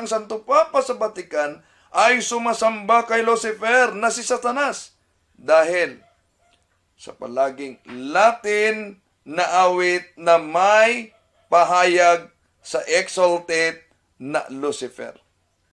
ng Santo Papa sa Batikan ay sumasamba kay Lucifer na si Satanas dahil sa palaging Latin na awit na may pahayag sa exalted na Lucifer.